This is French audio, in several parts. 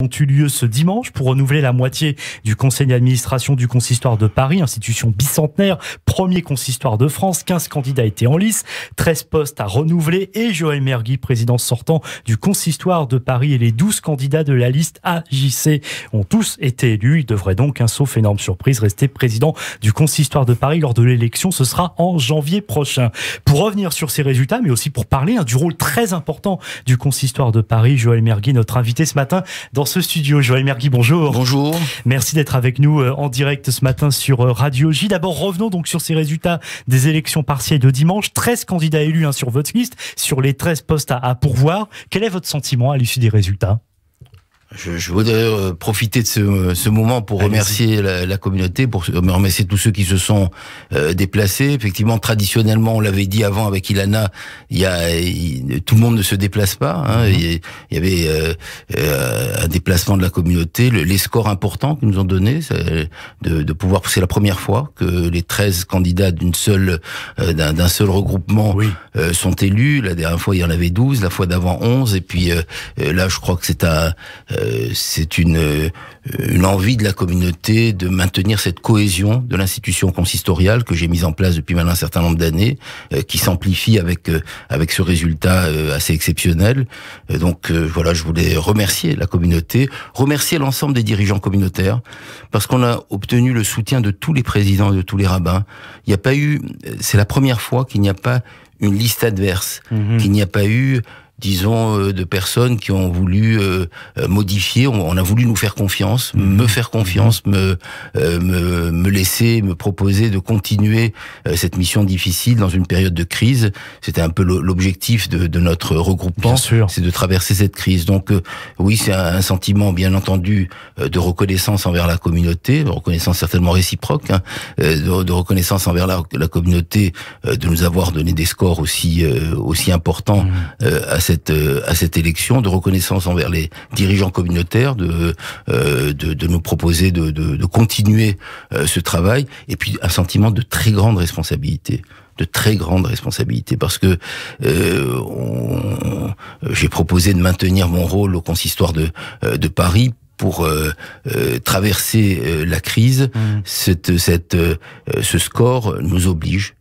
ont eu lieu ce dimanche pour renouveler la moitié du conseil d'administration du consistoire de Paris, institution bicentenaire, premier consistoire de France, 15 candidats étaient en lice, 13 postes à renouveler et Joël Mergui, président sortant du consistoire de Paris et les 12 candidats de la liste AJC ont tous été élus. Il devrait donc, un hein, sauf énorme surprise, rester président du consistoire de Paris lors de l'élection. Ce sera en janvier prochain. Pour revenir sur ces résultats, mais aussi pour parler hein, du rôle très important du consistoire de Paris, Joël Mergui, notre invité ce matin dans ce studio. Joël Mergui, bonjour. Bonjour. Merci d'être avec nous euh, en direct ce matin sur euh, Radio J. D'abord, revenons donc sur ces résultats des élections partielles de dimanche. 13 candidats élus hein, sur votre liste, sur les 13 postes à pourvoir. Quel est votre sentiment à l'issue des résultats je, je, voudrais euh, profiter de ce, ce moment pour remercier la, communauté, pour euh, remercier tous ceux qui se sont euh, déplacés. Effectivement, traditionnellement, on l'avait dit avant avec Ilana, il y a, tout le monde ne se déplace pas. Hein. Mm-hmm. il, y avait un déplacement de la communauté, les scores importants qu'ils nous ont donnés, de, de, pouvoir, c'est la première fois que les 13 candidats d'une seule, d'un seul regroupement sont élus. La dernière fois, il y en avait 12, la fois d'avant 11, et puis là, je crois que c'est un euh, c'est euh, une, envie de la communauté de maintenir cette cohésion de l'institution consistoriale que j'ai mise en place depuis maintenant un certain nombre d'années, euh, qui s'amplifie avec avec ce résultat assez exceptionnel. donc voilà, je voulais remercier la communauté, remercier l'ensemble des dirigeants communautaires, parce qu'on a obtenu le soutien de tous les présidents et de tous les rabbins. Il n'y a pas eu, c'est la première fois qu'il n'y a pas une liste adverse, mhm. qu'il n'y a pas eu disons, euh, de personnes qui ont voulu euh, euh, modifier. On, a voulu nous faire confiance, mhm. me faire confiance, mhm. me, me, me, laisser, me proposer de continuer cette mission difficile dans une période de crise. C'était un peu l'objectif de, de, notre regroupement, c'est de traverser cette crise. Donc, oui, c'est un, sentiment, bien entendu, de reconnaissance envers la communauté, reconnaissance certainement réciproque, hein, de, de, reconnaissance envers la, la, communauté de nous avoir donné des scores aussi aussi importants mhm. à euh, à cette élection de reconnaissance envers les dirigeants communautaires, de euh, de, de, nous proposer de, de, de continuer euh, ce travail, et puis un sentiment de très grande responsabilité de très grande responsabilité parce que j'ai proposé de maintenir mon rôle au consistoire de, de Paris pour traverser la crise, mmh. cette, cette, ce score nous oblige,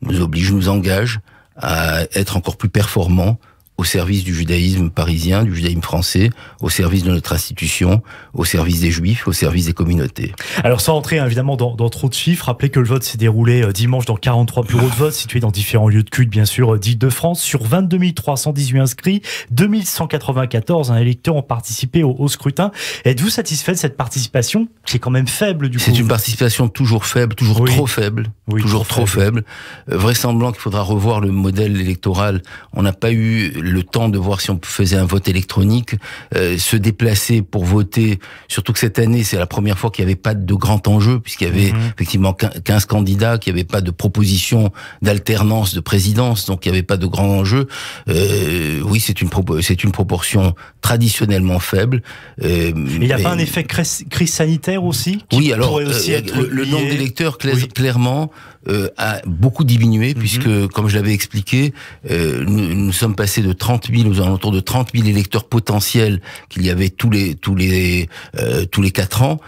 nous oblige, nous engage à être encore plus performants au service du judaïsme parisien, du judaïsme français, au service de notre institution, au service des juifs, au service des communautés. Alors sans entrer hein, évidemment dans, trop de chiffres, rappelez que le vote s'est déroulé euh, dimanche dans 43 bureaux de vote situés dans différents lieux de culte bien sûr euh, d'Île-de-France. Sur 22 318 inscrits, 2194 un hein, électeurs ont participé au, scrutin. Êtes-vous satisfait de cette participation qui est quand même faible du coup C'est une participation toujours faible, toujours trop faible oui, toujours trop faible. faible. Euh, Vraisemblant qu'il faudra revoir le modèle électoral. On n'a pas eu le temps de voir si on faisait un vote électronique, euh, se déplacer pour voter. Surtout que cette année, c'est la première fois qu'il n'y avait pas de grand enjeu, puisqu'il y avait mhm. effectivement 15 candidats, qu'il n'y avait pas de proposition d'alternance de présidence, donc il n'y avait pas de grand enjeu. Euh, oui, c'est une, c'est une proportion traditionnellement faible. Euh, il n'y a pas un effet crise sanitaire aussi Oui, alors aussi euh, être le, nombre d'électeurs, clairement, euh, a beaucoup diminué, mhm. puisque, comme je l'avais expliqué, euh, nous, sommes passés de 30 000, aux alentours de 30 000 électeurs potentiels qu'il y avait tous les tous les euh, tous les quatre ans,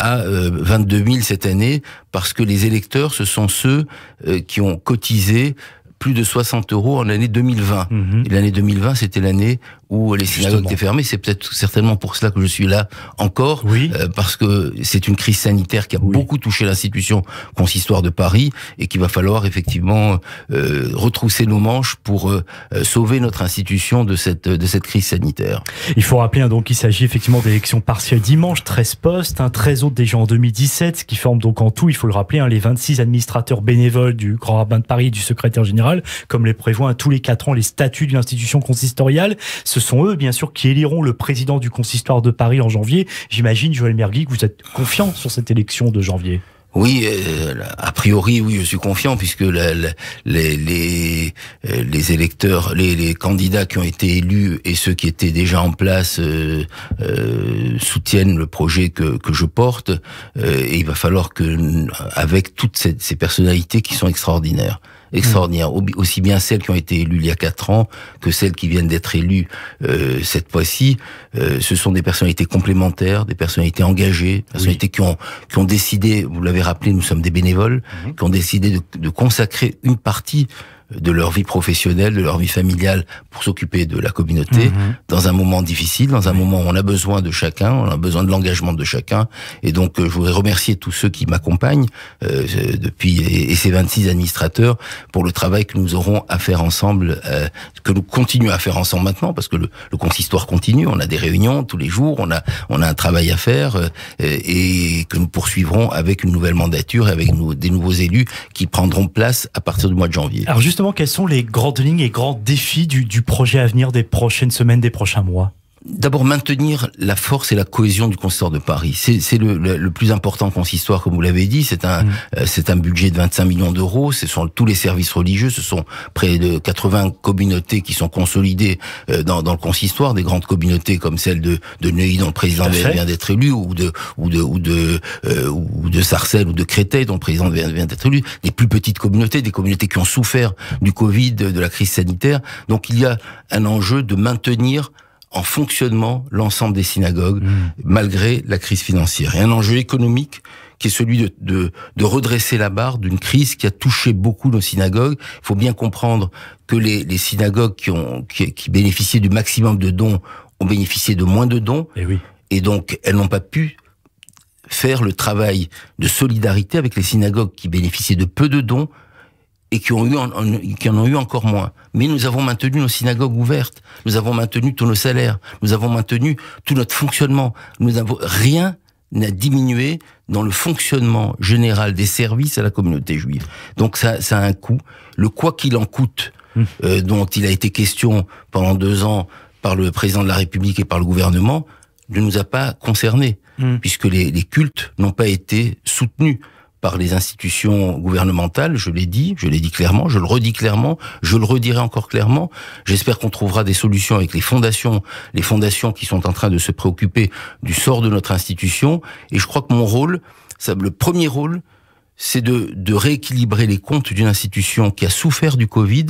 à 22 000 cette année, parce que les électeurs, ce sont ceux qui ont cotisé plus de 60 euros en l'année 2020. Mhm. l'année 2020, c'était l'année où les synagogues étaient fermés, C'est peut-être certainement pour cela que je suis là encore, oui. Euh, parce que c'est une crise sanitaire qui a beaucoup touché l'institution consistoire de Paris et qu'il va falloir effectivement euh, retrousser nos manches pour euh, sauver notre institution de cette de cette crise sanitaire. Il faut rappeler hein, donc qu'il s'agit effectivement d'élections partielles dimanche, 13 postes, un hein, 13 autres déjà en 2017, ce qui forme donc en tout, il faut le rappeler, hein, les 26 administrateurs bénévoles du Grand Rabbin de Paris, et du secrétaire général, comme les prévoit tous les 4 ans les statuts de l'institution consistoriale. Ce sont eux, bien sûr, qui éliront le président du consistoire de Paris en janvier. J'imagine, Joël Mergui, que vous êtes confiant sur cette élection de janvier. Oui, euh, a priori, oui, je suis confiant puisque euh, les, électeurs, les, candidats qui ont été élus et ceux qui étaient déjà en place euh, soutiennent le projet que, je porte. et il va falloir que, avec toutes ces personnalités qui sont extraordinaires, extraordinaire, aussi bien celles qui ont été élues il y a quatre ans que celles qui viennent d'être élues euh, cette fois-ci. Euh, ce sont des personnalités complémentaires, des personnalités engagées, des personnalités qui ont qui ont décidé, vous l'avez rappelé, nous sommes des bénévoles, mhm. qui ont décidé de consacrer une partie de leur vie professionnelle, de leur vie familiale pour s'occuper de la communauté mhm. dans un moment difficile, dans un moment où on a besoin de chacun, on a besoin de l'engagement de chacun. Et donc, euh, je voudrais remercier tous ceux qui m'accompagnent euh, euh, depuis et, ces 26 administrateurs pour le travail que nous aurons à faire ensemble, que nous continuons à faire ensemble maintenant, parce que le, le, consistoire continue. On a des réunions tous les jours, on a on a un travail à faire et que nous poursuivrons avec une nouvelle mandature et avec nous, des nouveaux élus qui prendront place à partir du mois de janvier. Alors, justement, quelles sont les grandes lignes et grands défis du, du projet à venir des prochaines semaines, des prochains mois d'abord maintenir la force et la cohésion du consistoire de Paris. C'est le, le, le, plus important consistoire, comme vous l'avez dit. C'est un, mm. euh, c'est un budget de 25 millions d'euros. Ce sont tous les services religieux. Ce sont près de 80 communautés qui sont consolidées euh, dans, dans, le consistoire, des grandes communautés comme celle de, de Neuilly, dont le président vient d'être élu, ou de ou de ou de euh, ou de Sarcelles ou de Créteil, dont le président vient, vient d'être élu. Des plus petites communautés, des communautés qui ont souffert du Covid, de la crise sanitaire. Donc il y a un enjeu de maintenir en fonctionnement l'ensemble des synagogues, mmh. malgré la crise financière. Et un enjeu économique qui est celui de, redresser la barre d'une crise qui a touché beaucoup nos synagogues. Il faut bien comprendre que les, synagogues qui, ont, qui, qui bénéficiaient du maximum de dons ont bénéficié de moins de dons. Et, eh et donc, elles n'ont pas pu faire le travail de solidarité avec les synagogues qui bénéficiaient de peu de dons et qui, ont eu en, qui en ont eu encore moins. Mais nous avons maintenu nos synagogues ouvertes, nous avons maintenu tous nos salaires, nous avons maintenu tout notre fonctionnement. Nous rien n'a diminué dans le fonctionnement général des services à la communauté juive. Donc ça, ça a un coût. Le quoi qu'il en coûte, mmh. euh, dont il a été question pendant deux ans par le président de la République et par le gouvernement, ne nous a pas concernés, mmh. puisque les, les cultes n'ont pas été soutenus par les institutions gouvernementales, je l'ai dit, je l'ai dit clairement, je le redis clairement, je le redirai encore clairement. J'espère qu'on trouvera des solutions avec les fondations, les fondations qui sont en train de se préoccuper du sort de notre institution. Et je crois que mon rôle, ça, le premier rôle, c'est de rééquilibrer les comptes d'une institution qui a souffert du Covid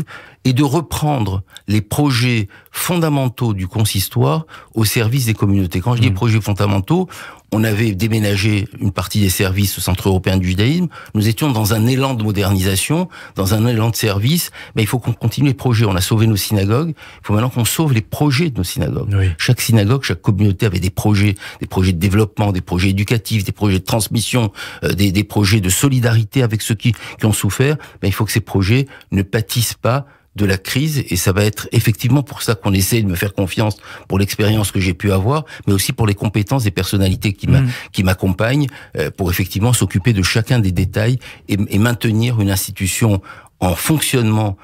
et de reprendre les projets fondamentaux du consistoire au service des communautés. Quand je dis mmh. projets fondamentaux, on avait déménagé une partie des services au Centre européen du judaïsme, nous étions dans un élan de modernisation, dans un élan de service, mais il faut qu'on continue les projets. On a sauvé nos synagogues, il faut maintenant qu'on sauve les projets de nos synagogues. Chaque synagogue, chaque communauté avait des projets, des projets de développement, des projets éducatifs, des projets de transmission, euh, des, des, projets de solidarité avec ceux qui, qui ont souffert. Mais il faut que ces projets ne pâtissent pas de la crise et ça va être effectivement pour ça qu'on essaie de me faire confiance pour l'expérience que j'ai pu avoir, mais aussi pour les compétences des personnalités qui mm. m'accompagnent euh, pour effectivement s'occuper de chacun des détails et, maintenir une institution en fonctionnement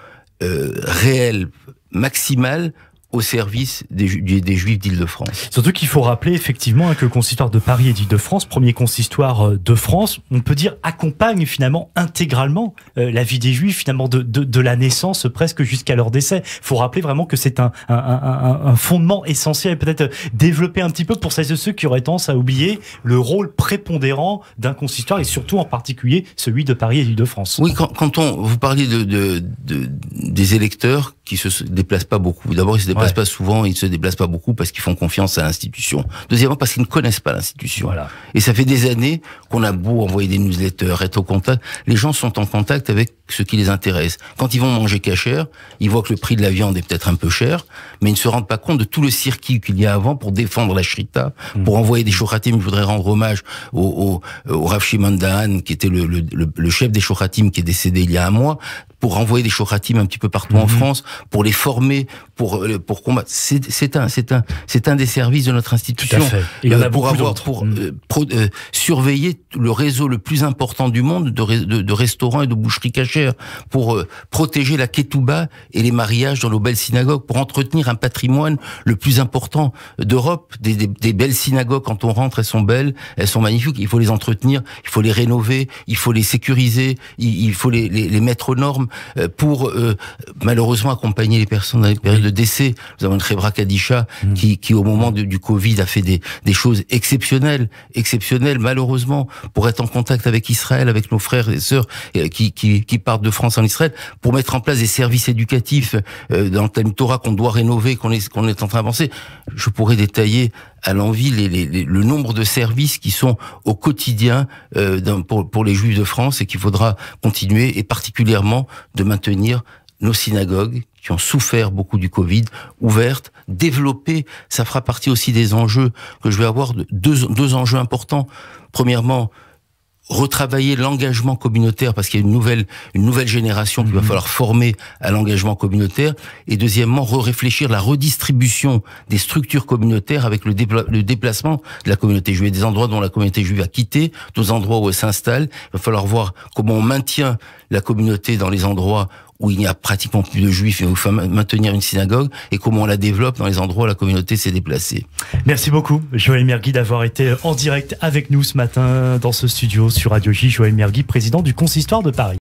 euh, réel maximal au service des, Juifs d'Île-de-France. Surtout qu'il faut rappeler effectivement hein, que le consistoire de Paris et d'Île-de-France, premier consistoire euh, de France, on peut dire accompagne finalement intégralement euh, la vie des Juifs, finalement de, de, de la naissance presque jusqu'à leur décès. Il faut rappeler vraiment que c'est un, un, un, un, fondement essentiel, peut-être euh, développer un petit peu pour celles et ceux qui auraient tendance à oublier le rôle prépondérant d'un consistoire et surtout en particulier celui de Paris et d'Île-de-France. Oui, quand, quand, on, vous de, de, de, des électeurs qui se déplacent pas beaucoup. D'abord, ils se déplacent pas souvent, ils se déplacent pas beaucoup parce qu'ils font confiance à l'institution. Deuxièmement, parce qu'ils ne connaissent pas l'institution. Voilà. Et ça fait des années qu'on a beau envoyer des newsletters, être au contact, les gens sont en contact avec ce qui les intéresse. Quand ils vont manger cachère, ils voient que le prix de la viande est peut-être un peu cher, mais ils ne se rendent pas compte de tout le circuit qu'il y a avant pour défendre la shrita, mm. pour envoyer des shohatim. Je voudrais rendre hommage au, au, au Rav qui était le, le, le, le chef des shohatim, qui est décédé il y a un mois, pour envoyer des chokratim un petit peu partout en mhm. France, pour les former, pour euh, pour combattre. C'est un c'est un c'est un des services de notre institution. Tout à il y en a euh, pour avoir pour, mhm. euh, surveiller le réseau le plus important du monde de, de, restaurants et de boucheries cachères, pour protéger la ketouba et les mariages dans nos belles synagogues, pour entretenir un patrimoine le plus important d'Europe. Des, des, belles synagogues, quand on rentre, elles sont belles, elles sont magnifiques. Il faut les entretenir, il faut les rénover, il faut les sécuriser, il, faut les, les, mettre aux normes. Euh, pour euh, malheureusement accompagner les personnes dans les périodes de décès. Nous avons une Khebra Kadisha mm. qui, qui, au moment du, Covid, a fait des, choses exceptionnelles, exceptionnelles, malheureusement, pour être en contact avec Israël, avec nos frères et sœurs euh, qui, qui, qui partent de France en Israël, pour mettre en place des services éducatifs dans le thème Torah qu'on doit rénover, qu'on est, qu'on est en train d'avancer. Je pourrais détailler à l'envi les, le nombre de services qui sont au quotidien euh, pour, les Juifs de France et qu'il faudra continuer et particulièrement de maintenir nos synagogues qui ont souffert beaucoup du Covid, ouvertes, développées. Ça fera partie aussi des enjeux que je vais avoir, deux, deux enjeux importants. Premièrement, retravailler l'engagement communautaire parce qu'il y a une nouvelle une nouvelle génération qu'il va mhm. falloir former à l'engagement communautaire et deuxièmement réfléchir la redistribution des structures communautaires avec le, déplacement de la communauté juive des endroits dont la communauté juive a quitté d'autres endroits où elle s'installe il va falloir voir comment on maintient la communauté dans les endroits où il n'y a pratiquement plus de juifs et où il faut maintenir une synagogue et comment on la développe dans les endroits où la communauté s'est déplacée. Merci beaucoup, Joël Mergui, d'avoir été en direct avec nous ce matin dans ce studio sur Radio J. Joël Mergui, président du Consistoire de Paris.